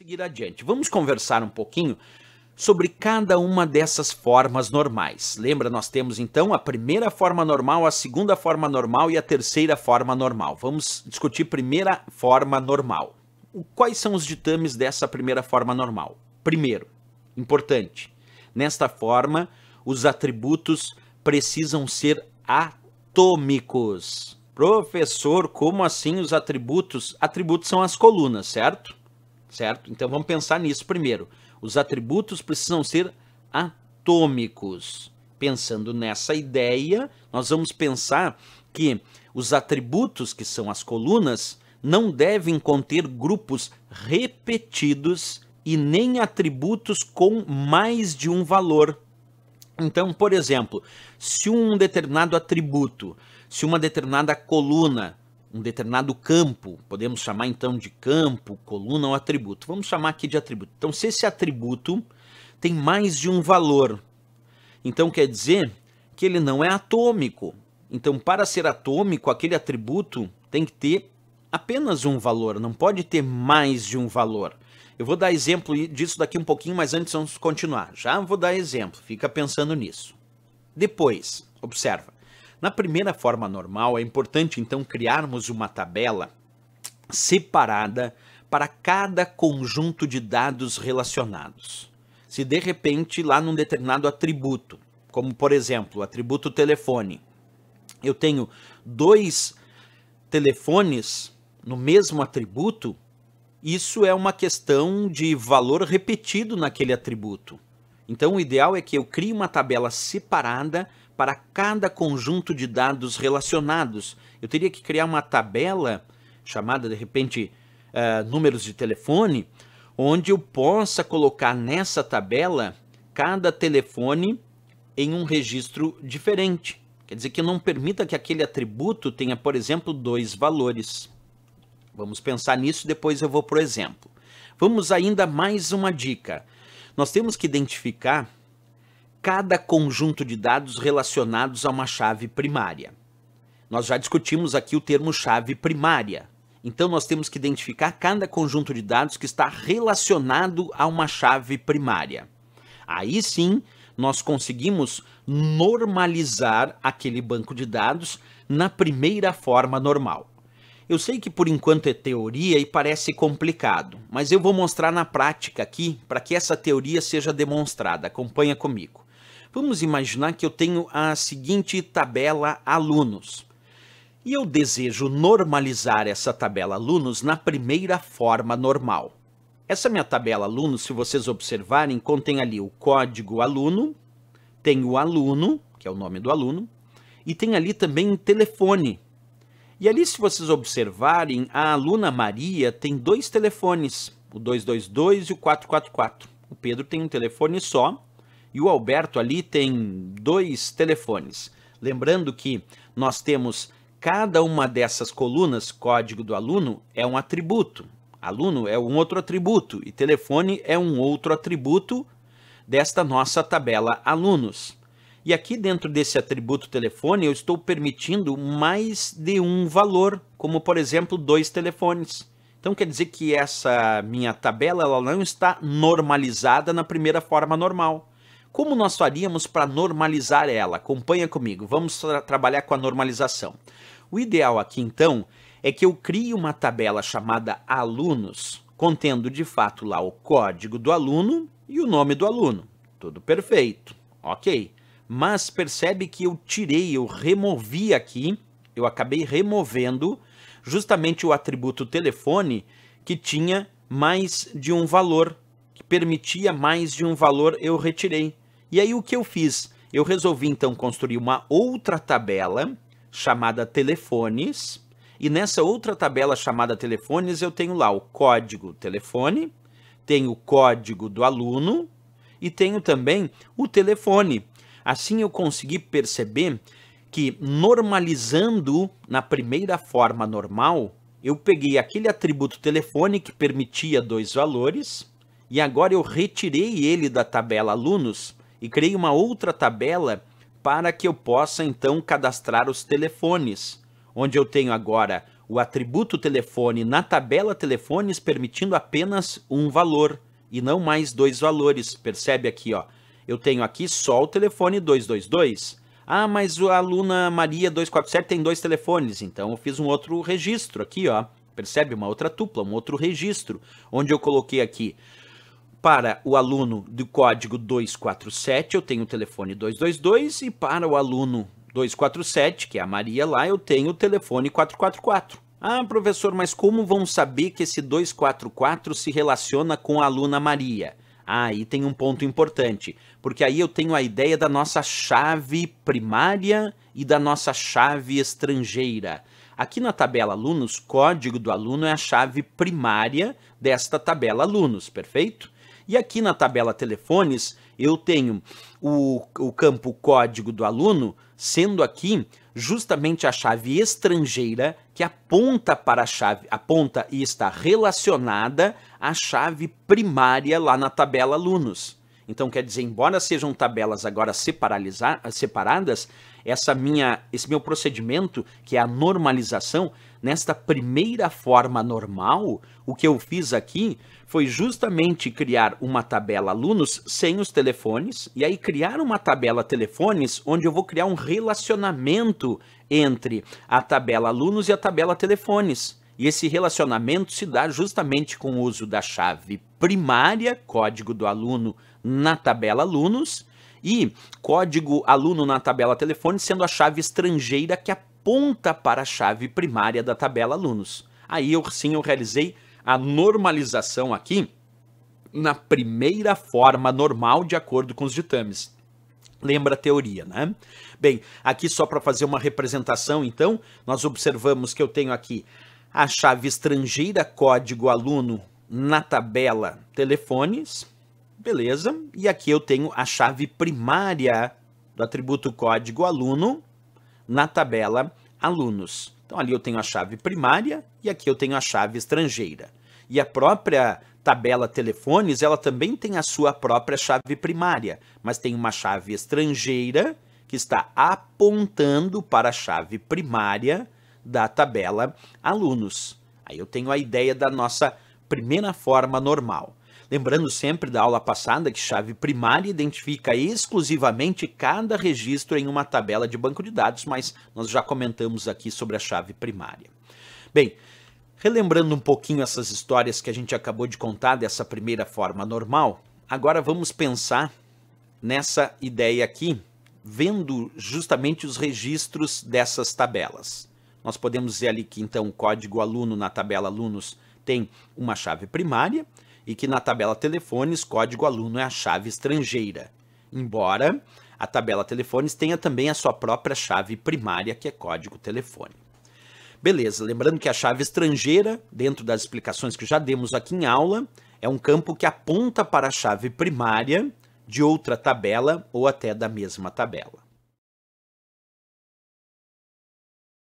seguir adiante. Vamos conversar um pouquinho sobre cada uma dessas formas normais. Lembra, nós temos então a primeira forma normal, a segunda forma normal e a terceira forma normal. Vamos discutir primeira forma normal. Quais são os ditames dessa primeira forma normal? Primeiro, importante, nesta forma, os atributos precisam ser atômicos. Professor, como assim os atributos? Atributos são as colunas, certo? certo? Então vamos pensar nisso primeiro. Os atributos precisam ser atômicos. Pensando nessa ideia, nós vamos pensar que os atributos, que são as colunas, não devem conter grupos repetidos e nem atributos com mais de um valor. Então, por exemplo, se um determinado atributo, se uma determinada coluna um determinado campo, podemos chamar então de campo, coluna ou atributo. Vamos chamar aqui de atributo. Então, se esse atributo tem mais de um valor, então quer dizer que ele não é atômico. Então, para ser atômico, aquele atributo tem que ter apenas um valor, não pode ter mais de um valor. Eu vou dar exemplo disso daqui um pouquinho, mas antes vamos continuar. Já vou dar exemplo, fica pensando nisso. Depois, observa. Na primeira forma normal, é importante então criarmos uma tabela separada para cada conjunto de dados relacionados. Se de repente lá num determinado atributo, como por exemplo, o atributo telefone, eu tenho dois telefones no mesmo atributo, isso é uma questão de valor repetido naquele atributo. Então, o ideal é que eu crie uma tabela separada para cada conjunto de dados relacionados. Eu teria que criar uma tabela chamada, de repente, uh, números de telefone, onde eu possa colocar nessa tabela cada telefone em um registro diferente. Quer dizer que não permita que aquele atributo tenha, por exemplo, dois valores. Vamos pensar nisso, depois eu vou para o exemplo. Vamos ainda mais uma dica. Nós temos que identificar cada conjunto de dados relacionados a uma chave primária. Nós já discutimos aqui o termo chave primária. Então, nós temos que identificar cada conjunto de dados que está relacionado a uma chave primária. Aí sim, nós conseguimos normalizar aquele banco de dados na primeira forma normal. Eu sei que por enquanto é teoria e parece complicado, mas eu vou mostrar na prática aqui para que essa teoria seja demonstrada. Acompanha comigo. Vamos imaginar que eu tenho a seguinte tabela alunos. E eu desejo normalizar essa tabela alunos na primeira forma normal. Essa minha tabela alunos, se vocês observarem, contém ali o código aluno, tem o aluno, que é o nome do aluno, e tem ali também um telefone. E ali, se vocês observarem, a aluna Maria tem dois telefones, o 222 e o 444. O Pedro tem um telefone só e o Alberto ali tem dois telefones. Lembrando que nós temos cada uma dessas colunas, código do aluno, é um atributo. Aluno é um outro atributo e telefone é um outro atributo desta nossa tabela alunos. E aqui dentro desse atributo telefone eu estou permitindo mais de um valor, como por exemplo dois telefones. Então quer dizer que essa minha tabela ela não está normalizada na primeira forma normal. Como nós faríamos para normalizar ela? Acompanha comigo, vamos tra trabalhar com a normalização. O ideal aqui então é que eu crie uma tabela chamada alunos, contendo de fato lá o código do aluno e o nome do aluno. Tudo perfeito, ok. Mas percebe que eu tirei, eu removi aqui, eu acabei removendo justamente o atributo telefone que tinha mais de um valor, que permitia mais de um valor, eu retirei. E aí o que eu fiz? Eu resolvi então construir uma outra tabela chamada telefones. E nessa outra tabela chamada telefones, eu tenho lá o código telefone, tenho o código do aluno e tenho também o telefone. Assim eu consegui perceber que normalizando na primeira forma normal, eu peguei aquele atributo telefone que permitia dois valores e agora eu retirei ele da tabela alunos e criei uma outra tabela para que eu possa então cadastrar os telefones, onde eu tenho agora o atributo telefone na tabela telefones permitindo apenas um valor e não mais dois valores. Percebe aqui, ó. Eu tenho aqui só o telefone 222. Ah, mas a aluna Maria 247 tem dois telefones, então eu fiz um outro registro aqui, ó. Percebe? Uma outra tupla, um outro registro, onde eu coloquei aqui para o aluno do código 247, eu tenho o telefone 222 e para o aluno 247, que é a Maria lá, eu tenho o telefone 444. Ah, professor, mas como vão saber que esse 244 se relaciona com a aluna Maria? Ah, aí tem um ponto importante, porque aí eu tenho a ideia da nossa chave primária e da nossa chave estrangeira. Aqui na tabela alunos, código do aluno é a chave primária desta tabela alunos, perfeito? E aqui na tabela telefones, eu tenho o, o campo código do aluno, sendo aqui justamente a chave estrangeira que aponta para a chave, aponta e está relacionada à chave primária lá na tabela alunos. Então, quer dizer, embora sejam tabelas agora separadas, essa minha, esse meu procedimento, que é a normalização, nesta primeira forma normal, o que eu fiz aqui foi justamente criar uma tabela alunos sem os telefones, e aí criar uma tabela telefones onde eu vou criar um relacionamento entre a tabela alunos e a tabela telefones. E esse relacionamento se dá justamente com o uso da chave primária, código do aluno na tabela alunos, e código aluno na tabela telefone sendo a chave estrangeira que aponta para a chave primária da tabela alunos. Aí eu sim eu realizei a normalização aqui na primeira forma normal de acordo com os ditames. Lembra a teoria, né? Bem, aqui só para fazer uma representação, então, nós observamos que eu tenho aqui a chave estrangeira código aluno na tabela telefones, beleza? E aqui eu tenho a chave primária do atributo código aluno na tabela alunos. Então ali eu tenho a chave primária e aqui eu tenho a chave estrangeira. E a própria tabela telefones, ela também tem a sua própria chave primária, mas tem uma chave estrangeira que está apontando para a chave primária da tabela alunos. Aí eu tenho a ideia da nossa primeira forma normal. Lembrando sempre da aula passada que chave primária identifica exclusivamente cada registro em uma tabela de banco de dados, mas nós já comentamos aqui sobre a chave primária. Bem, relembrando um pouquinho essas histórias que a gente acabou de contar dessa primeira forma normal, agora vamos pensar nessa ideia aqui, vendo justamente os registros dessas tabelas. Nós podemos dizer ali que então o código aluno na tabela alunos tem uma chave primária e que na tabela telefones código aluno é a chave estrangeira. Embora a tabela telefones tenha também a sua própria chave primária, que é código telefone. Beleza, lembrando que a chave estrangeira, dentro das explicações que já demos aqui em aula, é um campo que aponta para a chave primária de outra tabela ou até da mesma tabela.